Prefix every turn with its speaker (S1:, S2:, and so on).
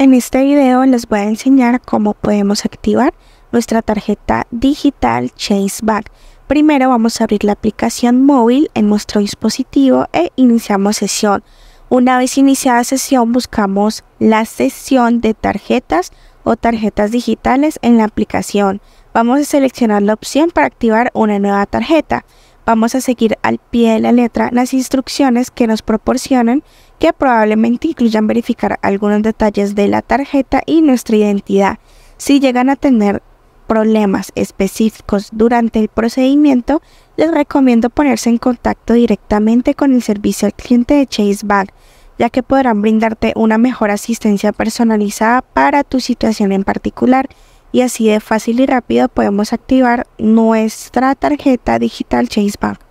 S1: En este video les voy a enseñar cómo podemos activar nuestra tarjeta digital Back. Primero vamos a abrir la aplicación móvil en nuestro dispositivo e iniciamos sesión. Una vez iniciada sesión buscamos la sesión de tarjetas o tarjetas digitales en la aplicación. Vamos a seleccionar la opción para activar una nueva tarjeta. Vamos a seguir al pie de la letra las instrucciones que nos proporcionan que probablemente incluyan verificar algunos detalles de la tarjeta y nuestra identidad. Si llegan a tener problemas específicos durante el procedimiento, les recomiendo ponerse en contacto directamente con el servicio al cliente de Chase Bank, ya que podrán brindarte una mejor asistencia personalizada para tu situación en particular y así de fácil y rápido podemos activar nuestra tarjeta digital Chase Bank.